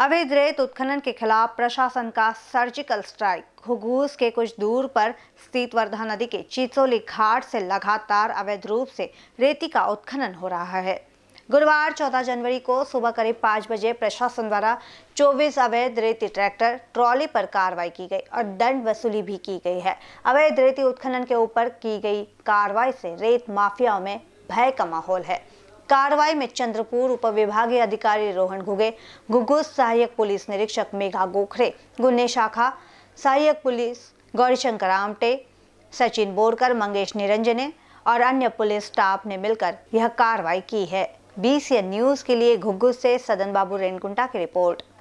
अवैध रेत उत्खनन के खिलाफ प्रशासन का सर्जिकल स्ट्राइक घुगूस के कुछ दूर पर स्थित वर्धा नदी के चिचोली घाट से लगातार अवैध रूप से रेती का उत्खनन हो रहा है गुरुवार 14 जनवरी को सुबह करीब पाँच बजे प्रशासन द्वारा 24 अवैध रेती ट्रैक्टर ट्रॉली पर कार्रवाई की गई और दंड वसूली भी की गई है अवैध रेती उत्खनन के ऊपर की गई कार्रवाई से रेत माफियाओं में भय का माहौल है कार्रवाई में चंद्रपुर उप विभागीय अधिकारी रोहन घुगे घुघुस सहायक पुलिस निरीक्षक मेघा गोखरे गुन्ने शाखा सहायक पुलिस गौरीशंकर आमटे सचिन बोरकर मंगेश निरंजने और अन्य पुलिस स्टाफ ने मिलकर यह कार्रवाई की है बीसीएन न्यूज के लिए घुग्गू से सदन बाबू रेनकुंटा की रिपोर्ट